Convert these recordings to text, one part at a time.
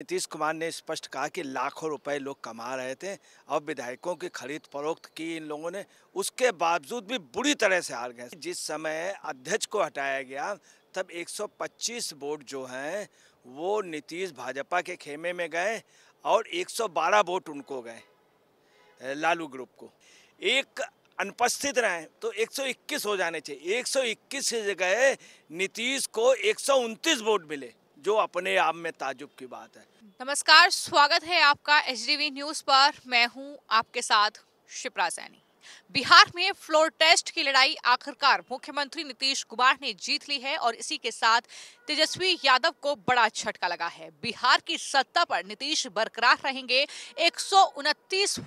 नीतीश कुमार ने स्पष्ट कहा कि लाखों रुपए लोग कमा रहे थे अब विधायकों की खरीद फरोख्त की इन लोगों ने उसके बावजूद भी बुरी तरह से हार गए जिस समय अध्यक्ष को हटाया गया तब 125 वोट जो हैं वो नीतीश भाजपा के खेमे में गए और 112 वोट उनको गए लालू ग्रुप को एक अनुपस्थित रहे तो 121 हो जाने चाहिए 121 से गए नीतीश को एक वोट मिले जो अपने आप में ताजुब की बात है नमस्कार स्वागत है आपका एच न्यूज़ पर मैं हूँ आपके साथ शिप्रा सैनी बिहार में फ्लोर टेस्ट की लड़ाई आखिरकार मुख्यमंत्री नीतीश कुमार ने जीत ली है और इसी के साथ तेजस्वी यादव को बड़ा झटका लगा है बिहार की सत्ता पर नीतीश बरकरार रहेंगे एक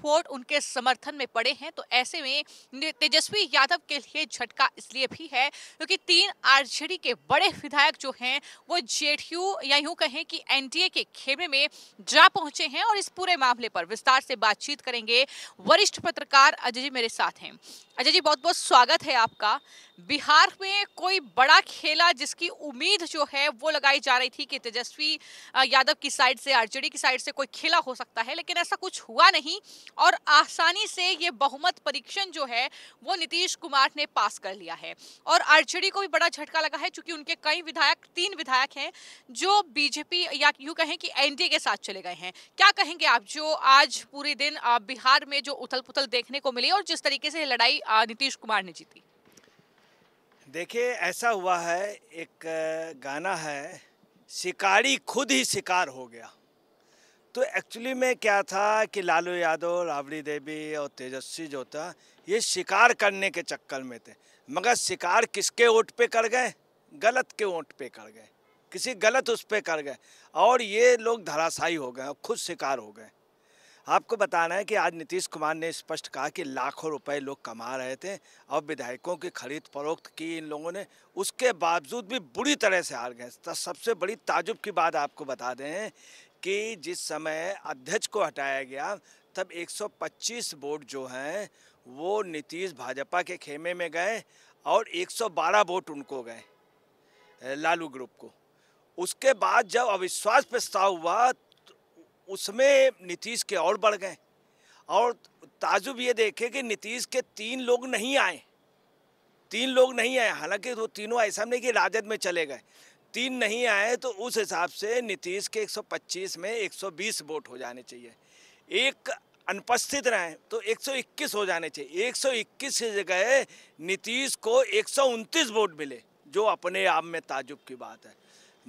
वोट उनके समर्थन में पड़े हैं तो ऐसे में तेजस्वी यादव के लिए झटका इसलिए भी है क्योंकि तो तीन आरजेडी के बड़े विधायक जो हैं वो जेडीयू या यूं कहें कि एनडीए के खेमे में जा पहुंचे हैं और इस पूरे मामले पर विस्तार से बातचीत करेंगे वरिष्ठ पत्रकार अजय मेरे साथ हैं अजय जी बहुत बहुत स्वागत है आपका बिहार में कोई बड़ा खेला जिसकी उम्मीद जो है वो लगाई जा रही थी कि तेजस्वी यादव की साइड से आरजेडी की साइड से कोई खेला हो सकता है लेकिन ऐसा कुछ हुआ नहीं और आसानी से ये बहुमत परीक्षण जो है वो नीतीश कुमार ने पास कर लिया है और आरजेडी को भी बड़ा झटका लगा है चूंकि उनके कई विधायक तीन विधायक हैं जो बीजेपी या यूँ कहें कि एनडीए के साथ चले गए हैं क्या कहेंगे आप जो आज पूरे दिन बिहार में जो उथल पुथल देखने को मिली और जिस तरीके से लड़ाई नीतीश कुमार ने जीती देखिए ऐसा हुआ है एक गाना है शिकारी खुद ही शिकार हो गया तो एक्चुअली में क्या था कि लालू यादव राबड़ी देवी और तेजस्वी जो था ये शिकार करने के चक्कर में थे मगर शिकार किसके वोट पे कर गए गलत के वोट पे कर गए किसी गलत उस पर कर गए और ये लोग धराशाई हो गए खुद शिकार हो गए आपको बताना है कि आज नीतीश कुमार ने स्पष्ट कहा कि लाखों रुपए लोग कमा रहे थे और विधायकों की खरीद फरोख्त की इन लोगों ने उसके बावजूद भी बुरी तरह से हार गए तो सबसे बड़ी ताजुब की बात आपको बता दें कि जिस समय अध्यक्ष को हटाया गया तब 125 वोट जो हैं वो नीतीश भाजपा के खेमे में गए और 112 वोट उनको गए लालू ग्रुप को उसके बाद जब अविश्वास प्रस्ताव हुआ उसमें नीतीश के और बढ़ गए और ताजुब ये देखे कि नीतीश के तीन लोग नहीं आए तीन लोग नहीं आए हालांकि वो तीनों ऐसा नहीं कि राजद में चले गए तीन नहीं आए तो उस हिसाब से नीतीश के 125 में 120 वोट हो जाने चाहिए एक अनुपस्थित रहें तो 121 हो जाने चाहिए 121 की जगह नीतीश को एक वोट मिले जो अपने आप में ताजुब की बात है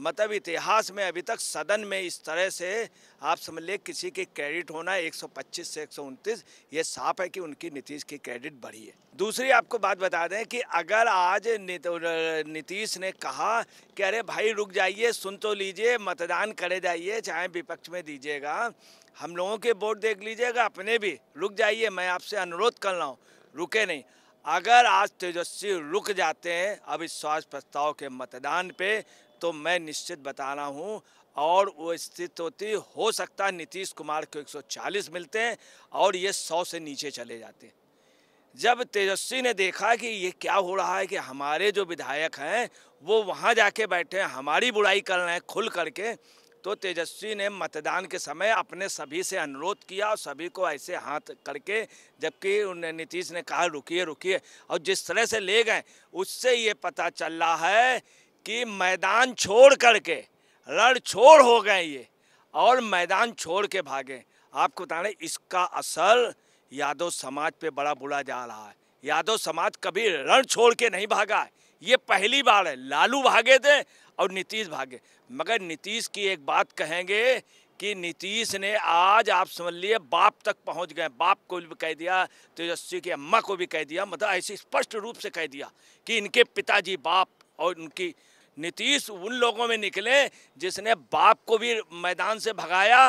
मतलब इतिहास में अभी तक सदन में इस तरह से आप समझ लिए किसी के क्रेडिट होना 125 से एक ये साफ है कि उनकी नीतीश की क्रेडिट बढ़ी है दूसरी आपको बात बता दें कि अगर आज नीतीश ने कहा कि अरे भाई रुक जाइए सुन तो लीजिए मतदान करे जाइए चाहे विपक्ष में दीजिएगा हम लोगों के वोट देख लीजिएगा अपने भी रुक जाइए मैं आपसे अनुरोध कर रहा हूँ रुके नहीं अगर आज तेजस्वी रुक जाते हैं अविश्वास प्रस्ताव के मतदान पे तो मैं निश्चित बता रहा हूँ और वो स्थिति होती हो सकता है नीतीश कुमार को 140 मिलते हैं और ये 100 से नीचे चले जाते हैं जब तेजस्वी ने देखा कि ये क्या हो रहा है कि हमारे जो विधायक हैं वो वहाँ जाके बैठे हैं हमारी बुराई कर रहे हैं खुल करके तो तेजस्वी ने मतदान के समय अपने सभी से अनुरोध किया और सभी को ऐसे हाथ करके जबकि उन नीतीश ने कहा रुकिए रुकिए और जिस तरह से ले गए उससे ये पता चल रहा है कि मैदान छोड़ कर के लड़ छोड़ हो गए ये और मैदान छोड़ के भागे आपको बता रहे इसका असर यादव समाज पे बड़ा बुरा जा रहा है यादव समाज कभी रण छोड़ के नहीं भागा है ये पहली बार है लालू भागे थे और नीतीश भागे मगर नीतीश की एक बात कहेंगे कि नीतीश ने आज आप समझ लिए बाप तक पहुंच गए बाप को भी कह दिया तेजस्वी की अम्मा को भी कह दिया मतलब ऐसे स्पष्ट रूप से कह दिया कि इनके पिताजी बाप और उनकी नीतीश उन लोगों में निकले जिसने बाप को भी मैदान से भगाया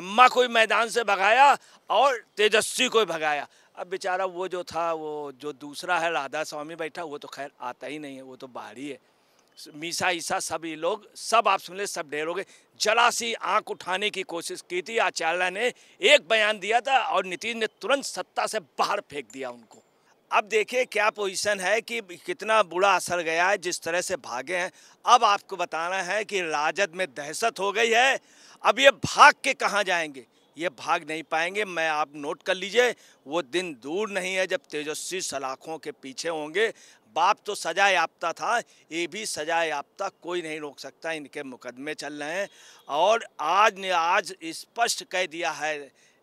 अम्मा को भी मैदान से भगाया और तेजस्वी को भी भगाया अब बेचारा वो जो था वो जो दूसरा है राधा स्वामी बैठा वो तो खैर आता ही नहीं है वो तो बाहरी है मीसा ईसा सब ये लोग सब आप सुन ले सब ढेर हो गए जरा सी आँख उठाने की कोशिश की थी आचार्य ने एक बयान दिया था और नीतीश ने तुरंत सत्ता से बाहर फेंक दिया उनको अब देखिए क्या पोजीशन है कि कितना बुरा असर गया है जिस तरह से भागे हैं अब आपको बताना है कि राजद में दहशत हो गई है अब ये भाग के कहाँ जाएंगे ये भाग नहीं पाएंगे मैं आप नोट कर लीजिए वो दिन दूर नहीं है जब तेजस्वी सलाखों के पीछे होंगे बाप तो सजा याफ्ता था ये भी सजा याफ्ता कोई नहीं रोक सकता इनके मुकदमे चल रहे हैं और आज ने आज स्पष्ट कह दिया है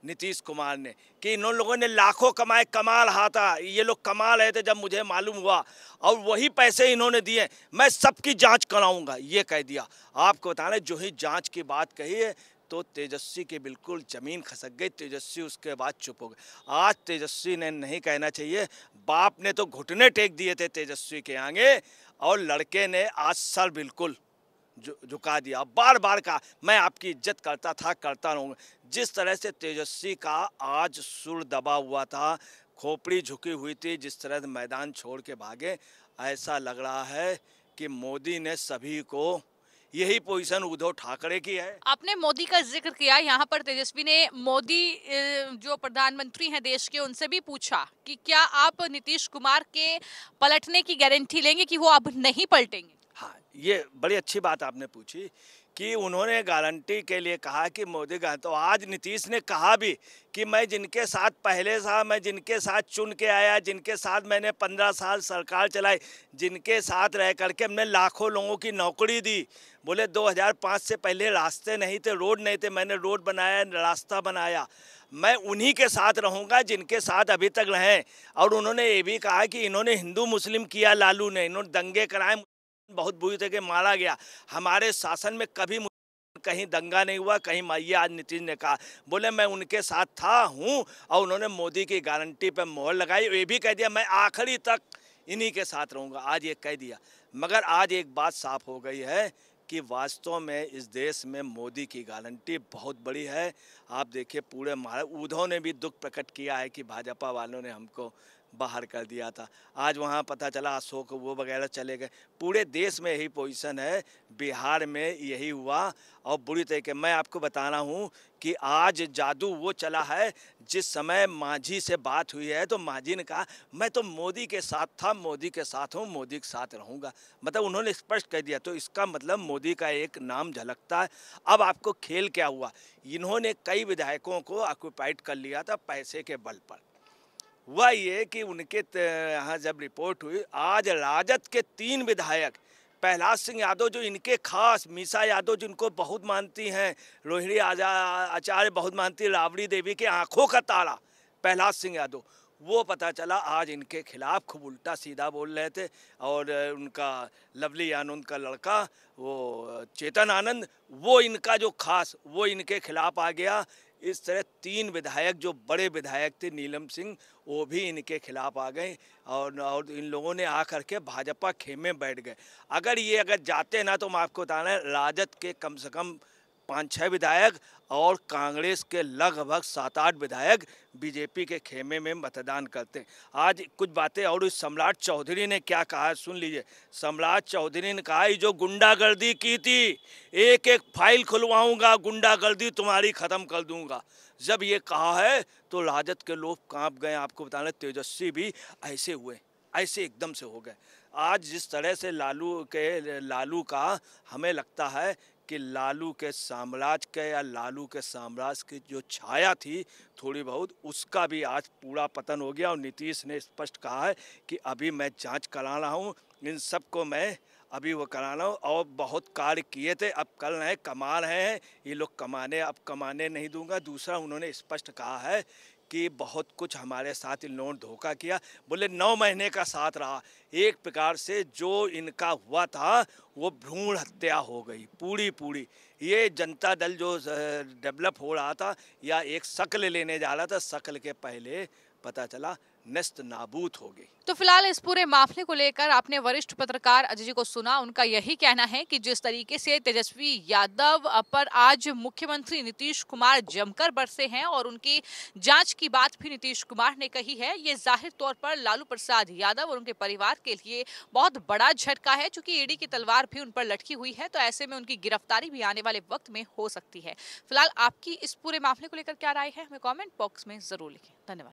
नीतीश कुमार ने कि इन लोगों ने लाखों कमाए कमाल हाथा ये लोग कमाल रहे थे जब मुझे मालूम हुआ और वही पैसे इन्होंने दिए मैं सबकी जांच कराऊंगा ये कह दिया आपको रहे जो ही जांच की बात कही है तो तेजस्वी की बिल्कुल ज़मीन खसक गई तेजस्वी उसके बाद चुप हो गए आज तेजस्वी ने नहीं कहना चाहिए बाप ने तो घुटने टेक दिए थे तेजस्वी के आगे और लड़के ने आज सर बिल्कुल झुका दिया बार बार कहा मैं आपकी इज्जत करता था करता रहूँगा जिस तरह से तेजस्वी का आज सुर दबा हुआ था खोपड़ी झुकी हुई थी जिस तरह से मैदान छोड़ के भागे ऐसा लग रहा है कि मोदी ने सभी को यही पोजीशन उद्धव ठाकरे की है आपने मोदी का जिक्र किया यहाँ पर तेजस्वी ने मोदी जो प्रधानमंत्री हैं देश के उनसे भी पूछा कि क्या आप नीतीश कुमार के पलटने की गारंटी लेंगे कि वो अब नहीं पलटेंगे ये बड़ी अच्छी बात आपने पूछी कि उन्होंने गारंटी के लिए कहा कि मोदी का तो आज नीतीश ने कहा भी कि मैं जिनके साथ पहले सा मैं जिनके साथ चुन के आया जिनके साथ मैंने पंद्रह साल सरकार चलाई जिनके साथ रह करके हमने लाखों लोगों की नौकरी दी बोले 2005 से पहले रास्ते नहीं थे रोड नहीं थे मैंने रोड बनाया रास्ता बनाया मैं उन्हीं के साथ रहूंगा जिनके साथ अभी तक रहें और उन्होंने ये भी कहा कि इन्होंने हिंदू मुस्लिम किया लालू ने इन्होंने दंगे कराए बहुत बुरी तरह मारा गया हमारे शासन में कभी कहीं दंगा नहीं हुआ कहीं माइया आज नीतीश ने कहा बोले मैं उनके साथ था हूँ और उन्होंने मोदी की गारंटी पर मोहर लगाई ये भी कह दिया मैं आखिरी तक इन्हीं के साथ रहूँगा आज ये कह दिया मगर आज एक बात साफ हो गई है कि वास्तव में इस देश में मोदी की गारंटी बहुत बड़ी है आप देखिए पूरे महाराष्ट्र उद्धव ने भी दुख प्रकट किया है कि भाजपा वालों ने हमको बाहर कर दिया था आज वहाँ पता चला अशोक वो वगैरह चले गए पूरे देश में यही पोजीशन है बिहार में यही हुआ और बुरी तरीके मैं आपको बता रहा हूँ कि आज जादू वो चला है जिस समय माझी से बात हुई है तो माझी ने कहा मैं तो मोदी के साथ था मोदी के साथ हूँ मोदी के साथ रहूँगा मतलब उन्होंने स्पष्ट कह दिया तो इसका मतलब मोदी का एक नाम झलकता है अब आपको खेल क्या हुआ इन्होंने कई कई विधायकों को ऑक्यूपाइड कर लिया था पैसे के बल पर हुआ ये कि उनके यहाँ जब रिपोर्ट हुई आज राजद के तीन विधायक प्रहलाद सिंह यादव जो इनके खास मीसा यादव जिनको बहुत मानती हैं रोहिणी आचार्य बहुत मानती राबड़ी देवी के आँखों का तारा प्रहलाद सिंह यादव वो पता चला आज इनके खिलाफ खूब उल्टा सीधा बोल रहे थे और उनका लवली आनंद का लड़का वो चेतन आनंद वो इनका जो खास वो इनके खिलाफ आ गया इस तरह तीन विधायक जो बड़े विधायक थे नीलम सिंह वो भी इनके खिलाफ आ गए और और इन लोगों ने आकर के भाजपा खेमे बैठ गए अगर ये अगर जाते ना तो मैं आपको बताना राजद के कम से कम पाँच छः विधायक और कांग्रेस के लगभग सात आठ विधायक बीजेपी के खेमे में मतदान करते हैं आज कुछ बातें और इस सम्राट चौधरी ने क्या कहा सुन लीजिए सम्राट चौधरी ने कहा जो गुंडागर्दी की थी एक एक फाइल खुलवाऊंगा गुंडागर्दी तुम्हारी ख़त्म कर दूंगा जब ये कहा है तो राजद के लोग कांप गए आपको रहे तेजस्वी भी ऐसे हुए ऐसे एकदम से हो गए आज जिस तरह से लालू के लालू का हमें लगता है कि लालू के साम्राज्य के या लालू के साम्राज्य की जो छाया थी थोड़ी बहुत उसका भी आज पूरा पतन हो गया और नीतीश ने स्पष्ट कहा है कि अभी मैं जांच करा रहा हूँ इन सबको मैं अभी वो करा रहा हूँ और बहुत कार्य किए थे अब कर रहे हैं कमा रहे हैं ये लोग कमाने अब कमाने नहीं दूंगा दूसरा उन्होंने स्पष्ट कहा है कि बहुत कुछ हमारे साथ इन लोगों धोखा किया बोले नौ महीने का साथ रहा एक प्रकार से जो इनका हुआ था वो भ्रूण हत्या हो गई पूरी पूरी ये जनता दल जो डेवलप हो रहा था या एक शक्ल लेने जा रहा था शक्ल के पहले पता चला नस्त नाबूद हो गई तो फिलहाल इस पूरे मामले को लेकर आपने वरिष्ठ पत्रकार अजय जी को सुना उनका यही कहना है कि जिस तरीके से तेजस्वी यादव पर आज मुख्यमंत्री नीतीश कुमार जमकर बरसे हैं और उनकी जांच की बात भी नीतीश कुमार ने कही है ये जाहिर तौर पर लालू प्रसाद यादव और उनके परिवार के लिए बहुत बड़ा झटका है चूंकि ईडी की तलवार भी उन पर लटकी हुई है तो ऐसे में उनकी गिरफ्तारी भी आने वाले वक्त में हो सकती है फिलहाल आपकी इस पूरे मामले को लेकर क्या राय है हमें कॉमेंट बॉक्स में जरूर लिखें धन्यवाद